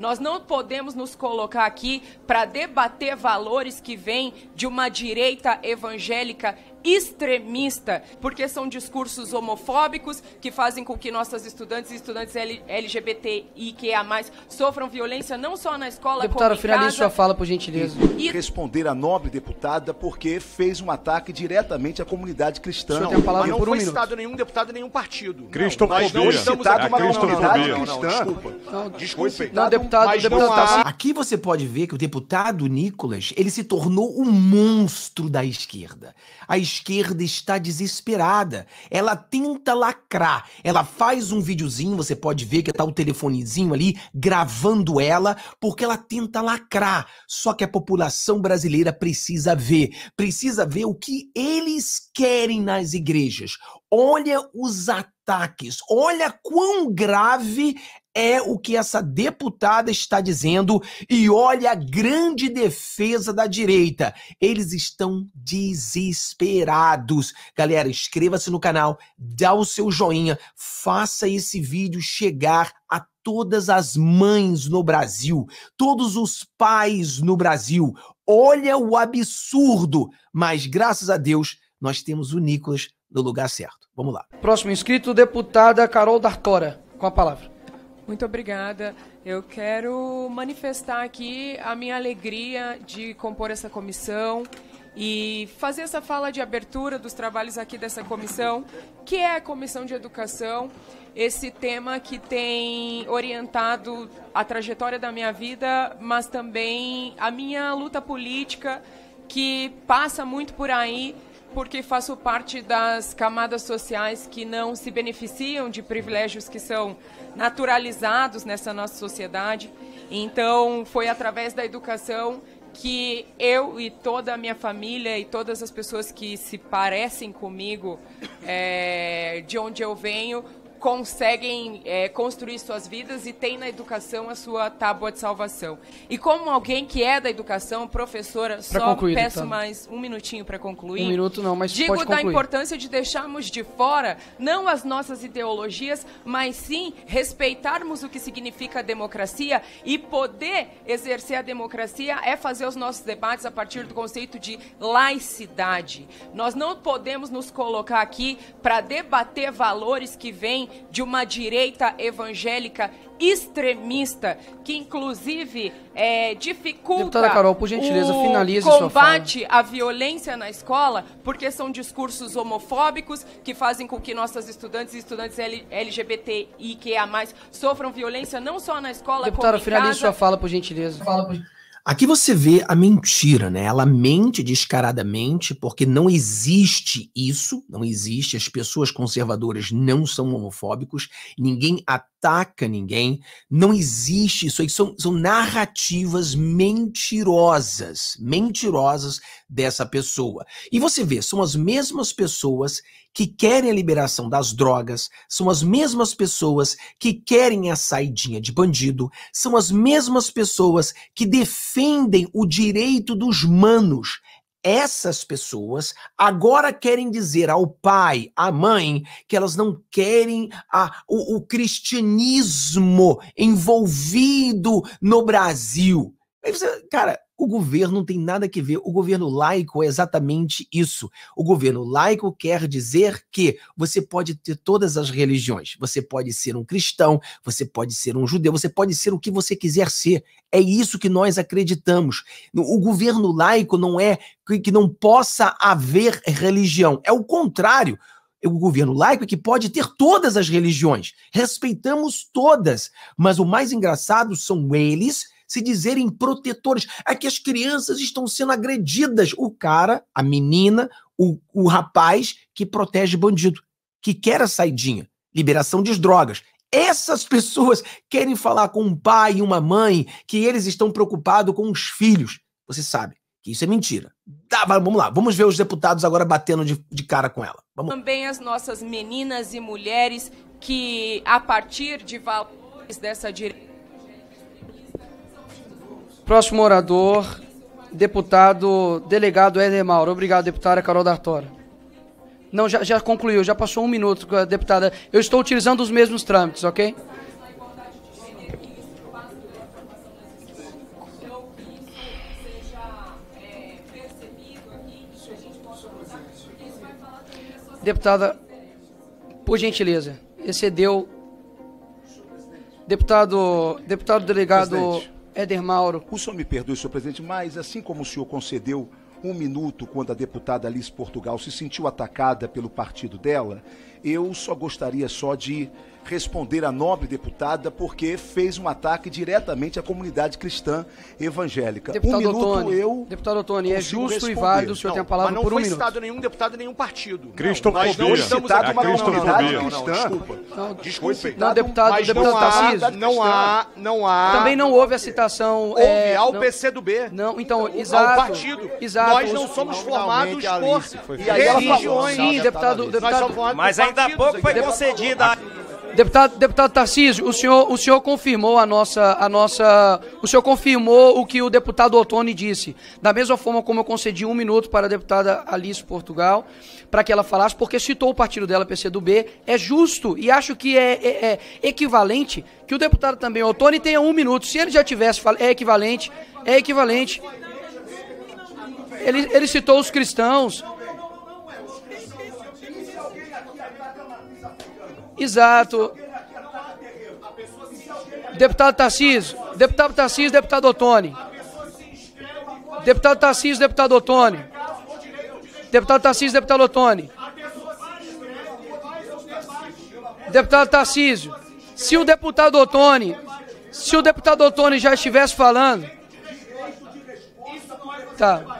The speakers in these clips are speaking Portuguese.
Nós não podemos nos colocar aqui para debater valores que vêm de uma direita evangélica extremista, porque são discursos homofóbicos que fazem com que nossas estudantes e estudantes LGBTIQA+, sofram violência não só na escola, Deputada, como em finalize sua fala, por gentileza. E... Responder a nobre deputada porque fez um ataque diretamente à comunidade cristã. Não, mas não foi um citado nenhum deputado, nenhum partido. Cristofobia. Não, Mas não é citado uma comunidade cristã. desculpa. Não, desculpe. Não, deputado, deputado tá- Aqui você pode ver que o deputado Nicolas, ele se tornou um monstro da esquerda. A esquerda esquerda está desesperada. Ela tenta lacrar. Ela faz um videozinho, você pode ver que tá o telefonezinho ali gravando ela, porque ela tenta lacrar. Só que a população brasileira precisa ver, precisa ver o que eles querem nas igrejas. Olha os ataques, olha quão grave é o que essa deputada está dizendo e olha a grande defesa da direita. Eles estão desesperados. Galera, inscreva-se no canal, dá o seu joinha, faça esse vídeo chegar a todas as mães no Brasil, todos os pais no Brasil. Olha o absurdo, mas graças a Deus nós temos o Nicolas no lugar certo. Vamos lá. Próximo inscrito, deputada Carol Dartora, com a palavra. Muito obrigada. Eu quero manifestar aqui a minha alegria de compor essa comissão e fazer essa fala de abertura dos trabalhos aqui dessa comissão, que é a Comissão de Educação, esse tema que tem orientado a trajetória da minha vida, mas também a minha luta política, que passa muito por aí porque faço parte das camadas sociais que não se beneficiam de privilégios que são naturalizados nessa nossa sociedade. Então, foi através da educação que eu e toda a minha família e todas as pessoas que se parecem comigo, é, de onde eu venho, conseguem é, construir suas vidas e têm na educação a sua tábua de salvação. E como alguém que é da educação, professora, pra só concluir, peço mais um minutinho para concluir. Um minuto não, mas digo da importância de deixarmos de fora não as nossas ideologias, mas sim respeitarmos o que significa democracia e poder exercer a democracia é fazer os nossos debates a partir do conceito de laicidade. Nós não podemos nos colocar aqui para debater valores que vêm de uma direita evangélica extremista, que inclusive é, dificulta Carol, por gentileza, o finalize combate à violência na escola, porque são discursos homofóbicos que fazem com que nossas estudantes e estudantes LGBTIQA+, sofram violência não só na escola, Deputada, como em finalize sua fala, por gentileza. Fala, por gentileza. Aqui você vê a mentira, né? Ela mente descaradamente porque não existe isso, não existe. As pessoas conservadoras não são homofóbicos, ninguém a ataca ninguém, não existe isso aí, são, são narrativas mentirosas, mentirosas dessa pessoa. E você vê, são as mesmas pessoas que querem a liberação das drogas, são as mesmas pessoas que querem a saidinha de bandido, são as mesmas pessoas que defendem o direito dos manos essas pessoas agora querem dizer ao pai, à mãe, que elas não querem a, o, o cristianismo envolvido no Brasil. Aí você, cara, o governo não tem nada que ver. O governo laico é exatamente isso. O governo laico quer dizer que você pode ter todas as religiões. Você pode ser um cristão, você pode ser um judeu, você pode ser o que você quiser ser. É isso que nós acreditamos. O governo laico não é que não possa haver religião. É o contrário é o governo laico é que pode ter todas as religiões. Respeitamos todas, mas o mais engraçado são eles se dizerem protetores. É que as crianças estão sendo agredidas. O cara, a menina, o, o rapaz que protege bandido, que quer a saidinha, liberação de drogas. Essas pessoas querem falar com um pai e uma mãe que eles estão preocupados com os filhos. Você sabe que isso é mentira. Tá, vamos lá, vamos ver os deputados agora batendo de, de cara com ela. Vamos. Também as nossas meninas e mulheres que, a partir de valores dessa direita, Próximo orador, deputado delegado Éder Mauro. Obrigado, deputada Carol D'Artora. Não, já, já concluiu, já passou um minuto, eh, deputada. Eu estou utilizando os mesmos trâmites, ok? Deputada, por gentileza, excedeu. Deputado, deputado delegado Presidente. Éder Mauro. O senhor me perdoe, senhor presidente, mas assim como o senhor concedeu um minuto quando a deputada Alice Portugal se sentiu atacada pelo partido dela, eu só gostaria só de responder a nobre deputada porque fez um ataque diretamente à comunidade cristã evangélica. Deputado um minuto Tony, eu deputado Tony, é justo responder. e válido o senhor ter tem a palavra por um minuto. Mas não foi citado nenhum deputado, nenhum partido. Cristofobia. Nós não estamos citado uma comunidade cristã. Não, desculpa. Não, desculpe. Não, deputado, mas deputado não Tarcísio. Há, não há, não há. Também não houve a citação houve é, ao não, B. Não, então, então exato. Ao partido. Exato. Nós não somos formados por religiões. Sim, deputado, deputado. Mas a Ainda há pouco foi concedida. Deputado, deputado Tarcísio, o senhor, o senhor confirmou a nossa, a nossa. O senhor confirmou o que o deputado Ottoni disse. Da mesma forma como eu concedi um minuto para a deputada Alice Portugal, para que ela falasse, porque citou o partido dela, PCdoB, é justo e acho que é, é, é equivalente que o deputado também, Ottoni, tenha um minuto. Se ele já tivesse, é equivalente, é equivalente. Ele, ele citou os cristãos. Exato. Deputado Tarcísio, deputado Tarcísio, deputado Otone. Deputado Tarcísio, deputado Otone. Deputado Tarcísio, deputado Otone. Deputado Tarcísio, se o deputado Otone, se o deputado Otone já estivesse falando. É tá.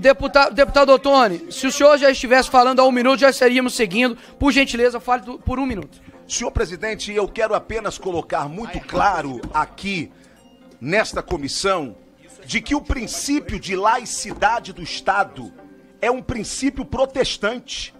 Deputado, deputado se o senhor já estivesse falando há um minuto, já estaríamos seguindo. Por gentileza, fale do, por um minuto. Senhor presidente, eu quero apenas colocar muito claro aqui, nesta comissão, de que o princípio de laicidade do Estado é um princípio protestante.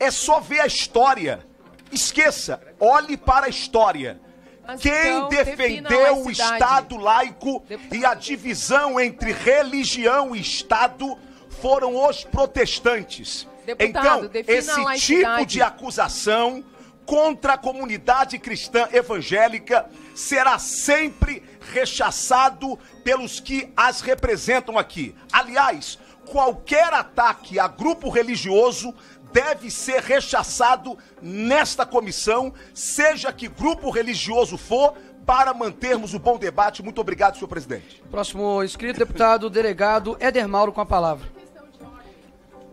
É só ver a história. Esqueça, olhe para a história. Mas Quem então, defendeu o Estado laico Deputado. e a divisão entre religião e Estado foram os protestantes. Deputado, então, esse tipo de acusação contra a comunidade cristã evangélica será sempre rechaçado pelos que as representam aqui. Aliás, qualquer ataque a grupo religioso deve ser rechaçado nesta comissão, seja que grupo religioso for, para mantermos o bom debate. Muito obrigado, senhor presidente. Próximo inscrito, deputado delegado Eder Mauro, com a palavra.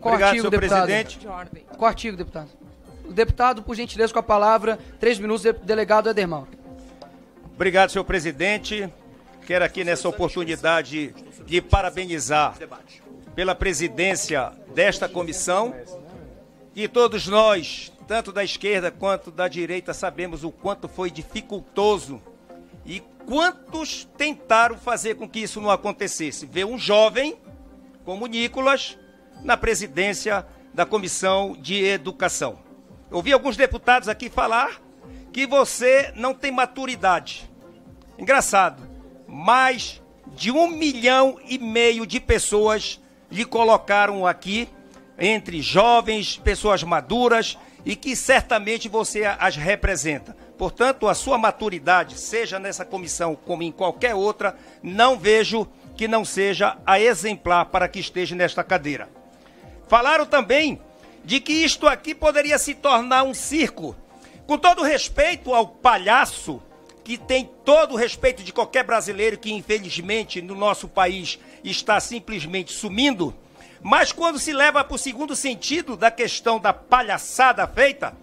Obrigado, artigo, senhor deputado? presidente. Qual artigo, deputado? O deputado, por gentileza, com a palavra, três minutos, delegado Eder Obrigado, senhor presidente. Quero aqui nessa oportunidade de parabenizar pela presidência desta comissão e todos nós, tanto da esquerda quanto da direita, sabemos o quanto foi dificultoso e quantos tentaram fazer com que isso não acontecesse. Ver um jovem como Nicolas na presidência da Comissão de Educação. Ouvi alguns deputados aqui falar que você não tem maturidade. Engraçado, mais de um milhão e meio de pessoas lhe colocaram aqui, entre jovens, pessoas maduras, e que certamente você as representa. Portanto, a sua maturidade, seja nessa comissão como em qualquer outra, não vejo que não seja a exemplar para que esteja nesta cadeira. Falaram também de que isto aqui poderia se tornar um circo. Com todo respeito ao palhaço, que tem todo o respeito de qualquer brasileiro que, infelizmente, no nosso país está simplesmente sumindo, mas quando se leva para o segundo sentido da questão da palhaçada feita,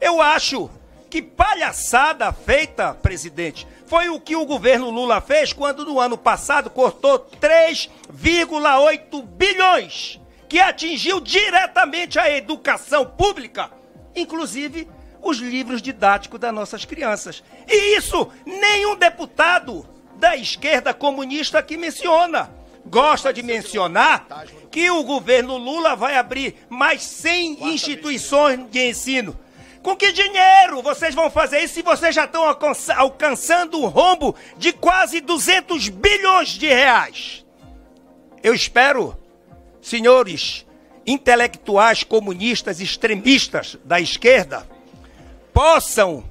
eu acho que palhaçada feita, presidente, foi o que o governo Lula fez quando no ano passado cortou 3,8 bilhões que atingiu diretamente a educação pública, inclusive os livros didáticos das nossas crianças. E isso nenhum deputado da esquerda comunista que menciona. Gosta de mencionar que o governo Lula vai abrir mais 100 instituições de ensino. Com que dinheiro vocês vão fazer isso se vocês já estão alcançando um rombo de quase 200 bilhões de reais? Eu espero senhores intelectuais comunistas extremistas da esquerda possam,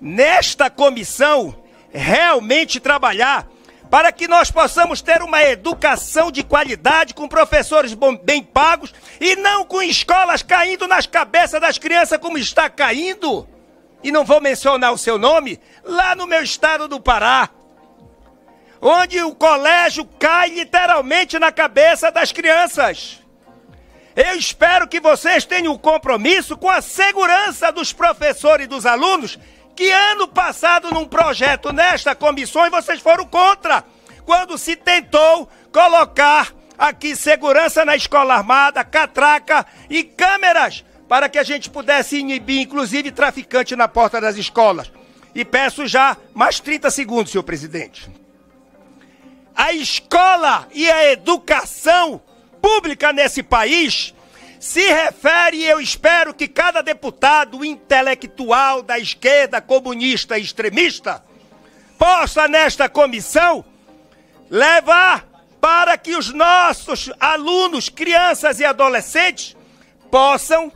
nesta comissão, realmente trabalhar para que nós possamos ter uma educação de qualidade com professores bem pagos e não com escolas caindo nas cabeças das crianças como está caindo. E não vou mencionar o seu nome, lá no meu estado do Pará onde o colégio cai literalmente na cabeça das crianças. Eu espero que vocês tenham um compromisso com a segurança dos professores e dos alunos, que ano passado, num projeto nesta comissão, vocês foram contra, quando se tentou colocar aqui segurança na escola armada, catraca e câmeras, para que a gente pudesse inibir, inclusive, traficante na porta das escolas. E peço já mais 30 segundos, senhor presidente a escola e a educação pública nesse país se refere, e eu espero que cada deputado intelectual da esquerda, comunista extremista, possa nesta comissão levar para que os nossos alunos, crianças e adolescentes possam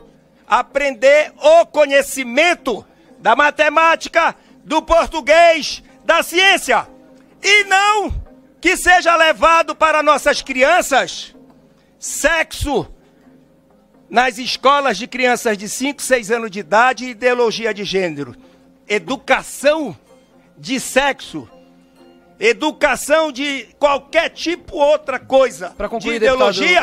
aprender o conhecimento da matemática, do português, da ciência. E não que seja levado para nossas crianças sexo nas escolas de crianças de 5, 6 anos de idade e ideologia de gênero. Educação de sexo. Educação de qualquer tipo outra coisa. Para concluir, de ideologia.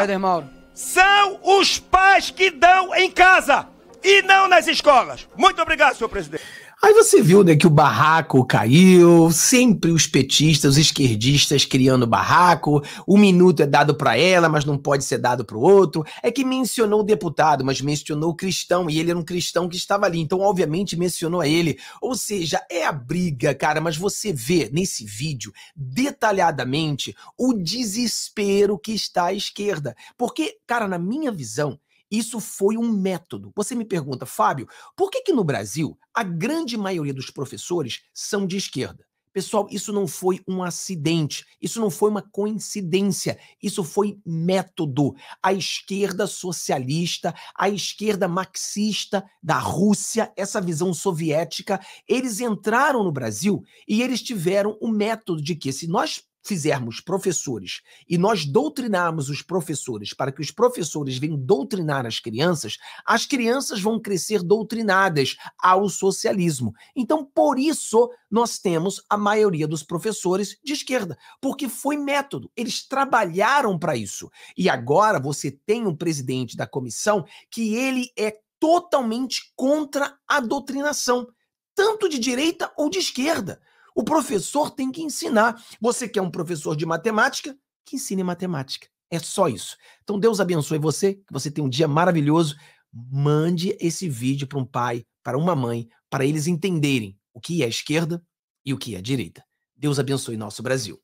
São os pais que dão em casa e não nas escolas. Muito obrigado, senhor presidente. Aí você viu né, que o barraco caiu, sempre os petistas, os esquerdistas criando barraco, o um minuto é dado para ela, mas não pode ser dado para o outro. É que mencionou o deputado, mas mencionou o cristão, e ele era um cristão que estava ali, então obviamente mencionou a ele. Ou seja, é a briga, cara, mas você vê nesse vídeo detalhadamente o desespero que está à esquerda. Porque, cara, na minha visão, isso foi um método. Você me pergunta, Fábio, por que, que no Brasil a grande maioria dos professores são de esquerda? Pessoal, isso não foi um acidente, isso não foi uma coincidência, isso foi método. A esquerda socialista, a esquerda marxista da Rússia, essa visão soviética, eles entraram no Brasil e eles tiveram o método de que se nós fizermos professores e nós doutrinarmos os professores para que os professores venham doutrinar as crianças, as crianças vão crescer doutrinadas ao socialismo. Então, por isso, nós temos a maioria dos professores de esquerda, porque foi método, eles trabalharam para isso. E agora você tem um presidente da comissão que ele é totalmente contra a doutrinação, tanto de direita ou de esquerda. O professor tem que ensinar. Você quer é um professor de matemática? Que ensine matemática. É só isso. Então Deus abençoe você, que você tenha um dia maravilhoso. Mande esse vídeo para um pai, para uma mãe, para eles entenderem o que é a esquerda e o que é a direita. Deus abençoe nosso Brasil.